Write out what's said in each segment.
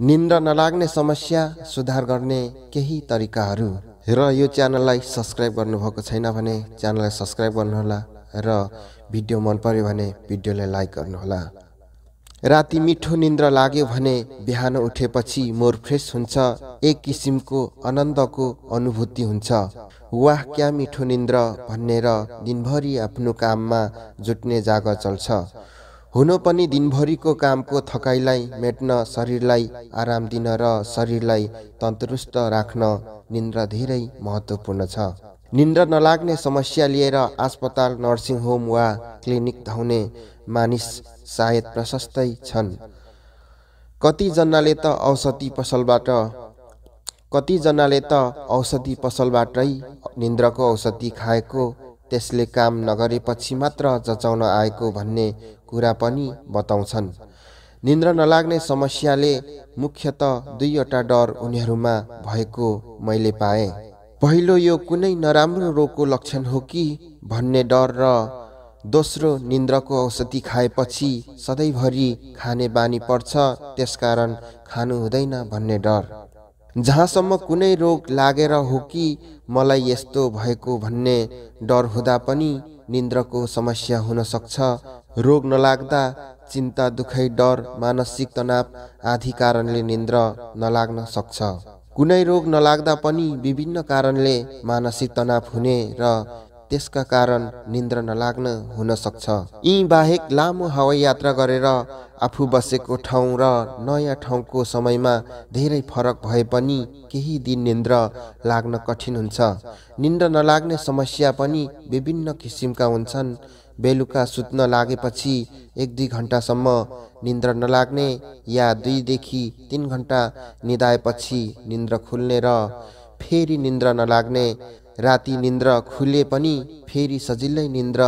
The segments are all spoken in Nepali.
निन्द्रा नलाग्ने समस्या सुधार गर्ने केही तरिकाहरू र यो च्यानललाई सब्सक्राइब गर्नुभएको छैन भने च्यानललाई सब्सक्राइब गर्नुहोला र भिडियो मन पर्यो भने भिडियोलाई लाइक गर्नुहोला राति मिठो निन्द्रा लाग्यो भने बिहान उठेपछि मोर फ्रेस हुन्छ एक किसिमको आनन्दको अनुभूति हुन्छ वाह क्या मिठो निन्द्र भन्ने र दिनभरि आफ्नो काममा जुट्ने जाग चल्छ हुन पनि दिनभरिको कामको थकाइलाई मेट्न शरीरलाई आराम दिन र शरीरलाई तन्दुरुस्त राख्न निन्द्रा धेरै महत्त्वपूर्ण छ निन्द्रा नलाग्ने समस्या लिएर अस्पताल नर्सिङ होम वा क्लिनिक धाउने मानिस सायद प्रशस्तै छन् कतिजनाले त औषधि पसलबाट कतिजनाले त औषधि पसलबाटै निन्द्राको औषधि खाएको त्यसले काम नगरेपछि मात्र जचाउन आएको भन्ने कुरा पनि बताउँछन् निन्द्र नलाग्ने समस्याले मुख्यत दुईवटा डर उनीहरूमा भएको मैले पाएँ पहिलो यो कुनै नराम्रो रोगको लक्षण हो कि भन्ने डर र दोस्रो निन्द्रको औषधि खाएपछि सधैँभरि खाने बानी पर्छ त्यसकारण खानु हुँदैन भन्ने डर जहाँसम्म कुनै रोग लागेर हो कि मलाई यस्तो भएको भन्ने डर हुँदा पनि निन्द्रको समस्या हुन सक्छ रोग नलाग्दा चिन्ता दुखै डर मानसिक तनाव आदि कारणले निन्द्रा नलाग्न सक्छ कुनै रोग नलाग्दा पनि विभिन्न कारणले मानसिक तनाव हुने र त्यसका कारण निन्द्र नलाग्न हुन सक्छ यी बाहेक लामो हवाई यात्रा गरेर आफू बसेको ठाउँ र नयाँ ठाउँको समयमा धेरै फरक भए पनि केही दिन निन्द्र लाग्न कठिन हुन्छ निन्द्र नलाग्ने समस्या पनि विभिन्न किसिमका हुन्छन् बेलुका सुत्न लागेपछि एक दुई घन्टासम्म निन्द्र नलाग्ने या दुईदेखि तिन घन्टा निदाएपछि निन्द्र खुल्ने र फेरि निन्द्र नलाग्ने राति निन्द्र खुले पनि फेरि सजिलै निन्द्र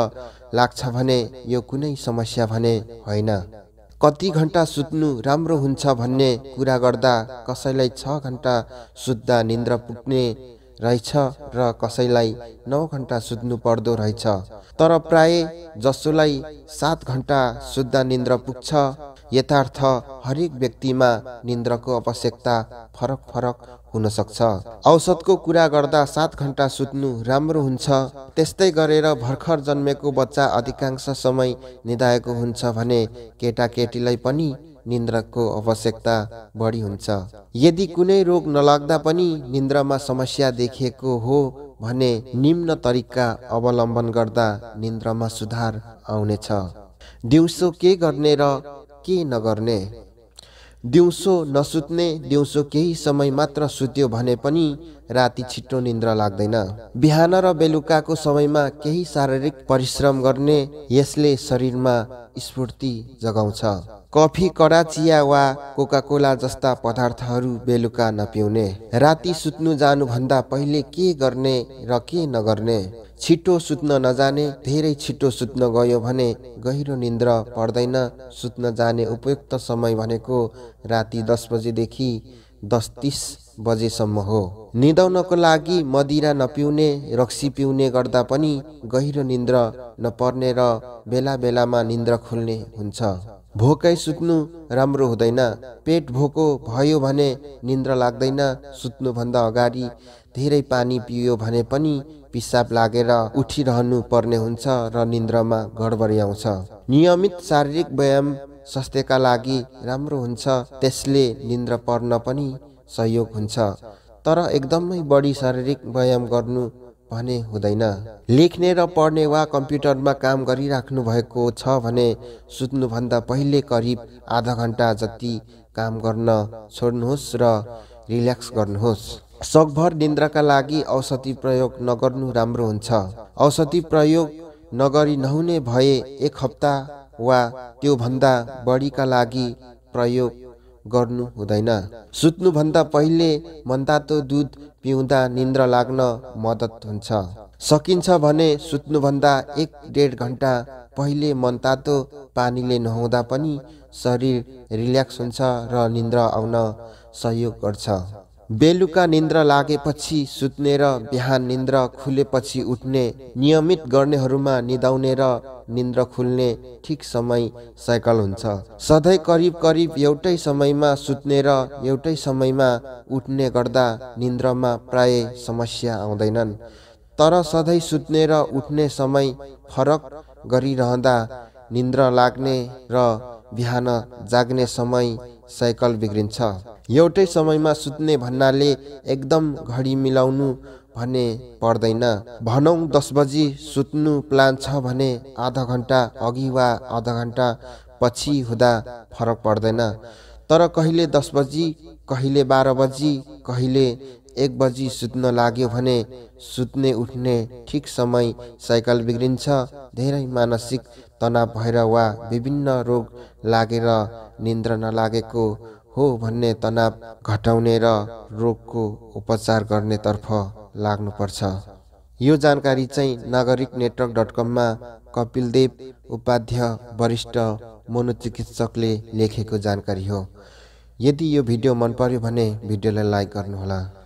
लाग्छ भने यो कुनै समस्या भने होइन कति घन्टा सुत्नु राम्रो हुन्छ भन्ने कुरा गर्दा कसैलाई छ घन्टा सुत्दा निन्द्र पुग्ने रहेछ र कसैलाई नौ घन्टा सुत्नु पर्दो रहेछ तर प्राय जसोलाई सात घन्टा सुत्दा निन्द्र पुग्छ यथार्थ हरेक व्यक्तिमा निन्द्रको आवश्यकता फरक फरक हुनसक्छ औसतको कुरा गर्दा सात घन्टा सुत्नु राम्रो हुन्छ त्यस्तै गरेर भर्खर जन्मेको बच्चा अधिकांश समय निधाएको हुन्छ भने केटाकेटीलाई पनि निन्द्राको आवश्यकता बढी हुन्छ यदि कुनै रोग नलाग्दा पनि निन्द्रामा समस्या देखिएको हो भने निम्न तरिका अवलम्बन गर्दा निन्द्रामा सुधार आउनेछ दिउँसो के गर्ने र के नगर्ने दिउँसो नसुत्ने दिउँसो केही समय मात्र सुत्यो भने पनि राति छिटो निन्द्रा लाग्दैन बिहान र बेलुकाको समयमा केही शारीरिक परिश्रम गर्ने यसले शरीरमा स्फूर्ति जगाउँछ कफी कडा चिया वा कोला जस्ता पदार्थहरू बेलुका नपिउने राति सुत्नु जानुभन्दा पहिले के गर्ने र के नगर्ने छिटो सुत्न नजाने धेरै छिटो सुत्न गयो भने गहिरो निन्द्र पर्दैन सुत्न जाने उपयुक्त समय भनेको राति दस बजेदेखि दस तिस बजेसम्म हो निदाउनको लागि मदिरा नपिउने रक्सी पिउने गर्दा पनि गहिरो निन्द्र नपर्ने र बेला बेलामा निन्द्रा खुल्ने हुन्छ भोकै सुत्नु राम्रो हुँदैन पेट भोको भयो भने निन्द्रा लाग्दैन सुत्नुभन्दा अगाडि धेरै पानी पियो भने पनि पिसाब लागेर उठिरहनु पर्ने हुन्छ र निन्द्रामा गडबडी आउँछ नियमित शारीरिक व्यायाम स्वास्थ्यका लागि राम्रो हुन्छ त्यसले निन्द्रा पर्न पनि सहयोग हुन्छ तर एकदमै बढी शारीरिक व्यायाम गर्नु भने हुँदैन लेख्ने र पढ्ने वा कम्प्युटरमा काम गरिराख्नु भएको छ भने सुत्नुभन्दा पहिले करिब आधा घन्टा जति काम गर्न छोड्नुहोस् र रिल्याक्स गर्नुहोस् सकभर निन्द्राका लागि औषधि प्रयोग नगर्नु राम्रो हुन्छ औषधि प्रयोग नगरी नहुने भए एक हप्ता वा त्योभन्दा बढीका लागि प्रयोग गर्नु हुँदैन सुत्नुभन्दा पहिले मनतातो दुध पिउँदा निन्द्र लाग्न मद्दत हुन्छ सकिन्छ भने सुत्नुभन्दा एक डेढ घन्टा पहिले मनतातो पानीले नहुँदा पनि शरीर रिल्याक्स हुन्छ र निन्द्रा आउन सहयोग गर्छ बेलुका निन्द्रा लागेपछि सुत्ने र बिहान निन्द्रा खुलेपछि उठ्ने नियमित गर्नेहरूमा निदाउने र निन्द्रा खुल्ने ठिक समय साइकल हुन्छ सधैँ करिब करिब एउटै समयमा सुत्ने र एउटै समयमा उठ्ने गर्दा निन्द्रामा प्राय समस्या आउँदैनन् तर सधैँ सुत्ने र उठ्ने समय फरक गरिरहँदा निन्द्रा लाग्ने र बिहान जाग्ने समय साइकल बिग्रिन्छ एउटै समयमा सुत्ने भन्नाले एकदम घडी मिलाउनु भने पर्दैन भनौँ दस बजी सुत्नु प्लान छ भने आधा घन्टा अघि वा आधा घन्टा पछि हुँदा फरक पर्दैन तर कहिले दस बजी कहिले बाह्र बजी कहिले एक बजी सुत्न लाग्यो भने सुत्ने उठ्ने ठिक समय साइकल बिग्रिन्छ धेरै मानसिक तनाव भएर वा विभिन्न रोग लागेर निन्द्रा नलागेको हो भन्ने तनाव घटाउने र रोगको उपचार गर्नेतर्फ लाग्नुपर्छ यो जानकारी चाहिँ नागरिक नेटवर्क डट कममा कपिलदेव उपाध्याय वरिष्ठ मनोचिकित्सकले लेखेको जानकारी हो यदि यो भिडियो मन पर्यो भने भिडियोलाई लाइक गर्नुहोला